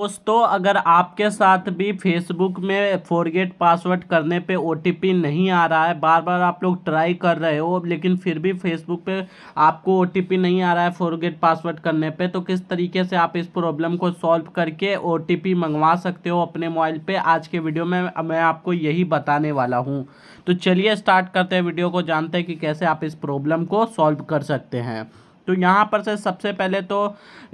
दोस्तों अगर आपके साथ भी फेसबुक में फॉरगेट पासवर्ड करने पे ओ नहीं आ रहा है बार बार आप लोग ट्राई कर रहे हो लेकिन फिर भी फेसबुक पे आपको ओ नहीं आ रहा है फॉरगेट पासवर्ड करने पे तो किस तरीके से आप इस प्रॉब्लम को सॉल्व करके ओ मंगवा सकते हो अपने मोबाइल पर आज के वीडियो में मैं आपको यही बताने वाला हूँ तो चलिए स्टार्ट करते हैं वीडियो को जानते हैं कि कैसे आप इस प्रॉब्लम को सॉल्व कर सकते हैं तो यहाँ पर से सबसे पहले तो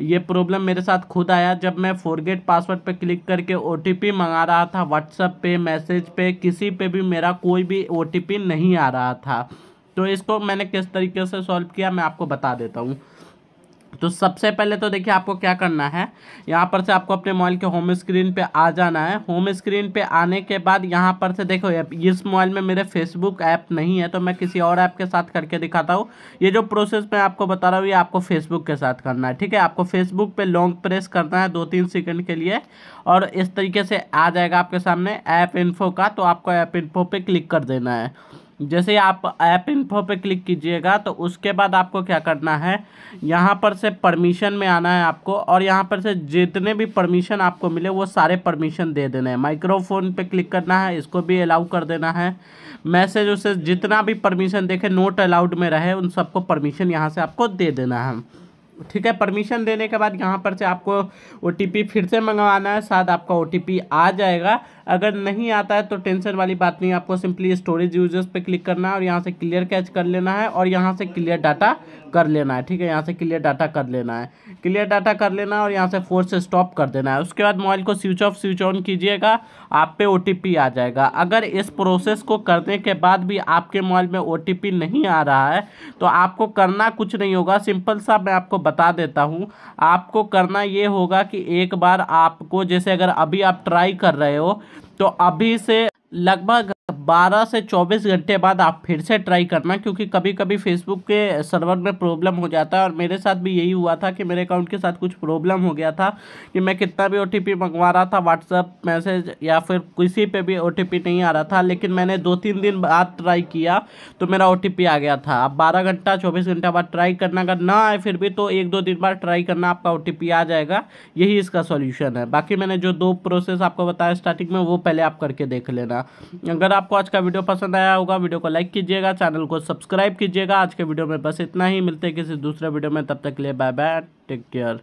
ये प्रॉब्लम मेरे साथ खुद आया जब मैं फोरगेट पासवर्ड पे क्लिक करके ओ मंगा रहा था व्हाट्सअप पे मैसेज पे किसी पे भी मेरा कोई भी ओ नहीं आ रहा था तो इसको मैंने किस तरीके से सॉल्व किया मैं आपको बता देता हूँ तो सबसे पहले तो देखिए आपको क्या करना है यहाँ पर से आपको अपने मोबाइल के होम स्क्रीन पे आ जाना है होम स्क्रीन पे आने के बाद यहाँ पर से देखो इस मोबाइल में मेरे फेसबुक ऐप नहीं है तो मैं किसी और ऐप के साथ करके दिखाता हूँ ये जो प्रोसेस मैं आपको बता रहा हूँ ये आपको फेसबुक के साथ करना है ठीक है आपको फेसबुक पर लॉन्ग प्रेस करना है दो तीन सेकेंड के लिए और इस तरीके से आ जाएगा आपके सामने ऐप इन्फो का तो आपको ऐप इन्फो पर क्लिक कर देना है जैसे आप ऐप इन्फो पे क्लिक कीजिएगा तो उसके बाद आपको क्या करना है यहाँ पर से परमिशन में आना है आपको और यहाँ पर से जितने भी परमिशन आपको मिले वो सारे परमिशन दे देने हैं माइक्रोफोन पे क्लिक करना है इसको भी अलाउ कर देना है मैसेज उसे जितना भी परमिशन देखे नोट अलाउड में रहे उन सबको परमिशन यहाँ से आपको दे देना है ठीक है परमिशन देने के बाद यहाँ पर से आपको ओ फिर से मंगवाना है शायद आपका ओ आ जाएगा अगर नहीं आता है तो टेंशन वाली बात नहीं आपको सिंपली स्टोरेज यूजर्स पे क्लिक करना है और यहाँ से क्लियर कैच कर लेना है और यहाँ से क्लियर डाटा कर लेना है ठीक है यहाँ से क्लियर डाटा कर लेना है क्लियर डाटा कर लेना है और यहाँ से फोर्स स्टॉप कर देना है उसके बाद मोबाइल को स्विच ऑफ स्विच ऑन कीजिएगा आप पे ओ आ जाएगा अगर इस प्रोसेस को करने के बाद भी आपके मोबाइल में ओ नहीं आ रहा है तो आपको करना कुछ नहीं होगा सिंपल सा मैं आपको बता देता हूँ आपको करना ये होगा कि एक बार आपको जैसे अगर अभी आप ट्राई कर रहे हो तो अभी से लगभग 12 से 24 घंटे बाद आप फिर से ट्राई करना क्योंकि कभी कभी फेसबुक के सर्वर में प्रॉब्लम हो जाता है और मेरे साथ भी यही हुआ था कि मेरे अकाउंट के साथ कुछ प्रॉब्लम हो गया था कि मैं कितना भी ओ मंगवा रहा था व्हाट्सअप मैसेज या फिर किसी पे भी ओ नहीं आ रहा था लेकिन मैंने दो तीन दिन बाद ट्राई किया तो मेरा ओ आ गया था अब बारह घंटा चौबीस घंटा बाद ट्राई करना अगर ना आए फिर भी तो एक दो दिन बाद ट्राई करना आपका ओ आ जाएगा यही इसका सोल्यूशन है बाकी मैंने जो दो प्रोसेस आपको बताया स्टार्टिंग में वो पहले आप करके देख लेना अगर आपको आपको आज का वीडियो पसंद आया होगा वीडियो को लाइक कीजिएगा चैनल को सब्सक्राइब कीजिएगा आज के वीडियो में बस इतना ही मिलते हैं किसी दूसरे वीडियो में तब तक के लिए बाय बाय टेक केयर